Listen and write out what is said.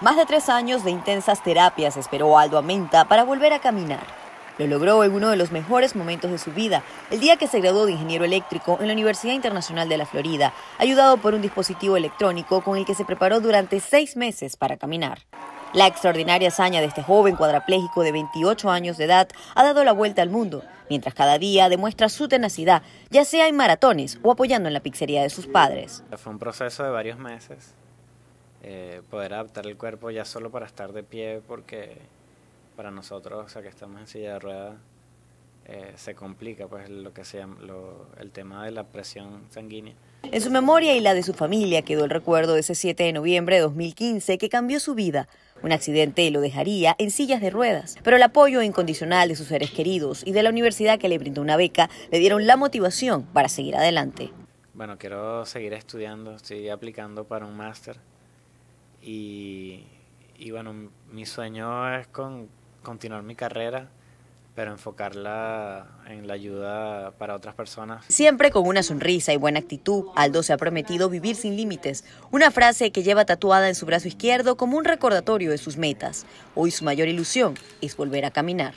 Más de tres años de intensas terapias esperó Aldo Amenta para volver a caminar. Lo logró en uno de los mejores momentos de su vida, el día que se graduó de ingeniero eléctrico en la Universidad Internacional de la Florida, ayudado por un dispositivo electrónico con el que se preparó durante seis meses para caminar. La extraordinaria hazaña de este joven cuadraplégico de 28 años de edad ha dado la vuelta al mundo, mientras cada día demuestra su tenacidad, ya sea en maratones o apoyando en la pizzería de sus padres. Fue un proceso de varios meses eh, poder adaptar el cuerpo ya solo para estar de pie, porque para nosotros, o sea, que estamos en silla de ruedas, eh, se complica pues lo que sea el tema de la presión sanguínea. En su memoria y la de su familia quedó el recuerdo de ese 7 de noviembre de 2015 que cambió su vida. Un accidente lo dejaría en sillas de ruedas, pero el apoyo incondicional de sus seres queridos y de la universidad que le brindó una beca le dieron la motivación para seguir adelante. Bueno, quiero seguir estudiando, estoy aplicando para un máster y, bueno, mi sueño es con continuar mi carrera pero enfocarla en la ayuda para otras personas. Siempre con una sonrisa y buena actitud, Aldo se ha prometido vivir sin límites, una frase que lleva tatuada en su brazo izquierdo como un recordatorio de sus metas. Hoy su mayor ilusión es volver a caminar.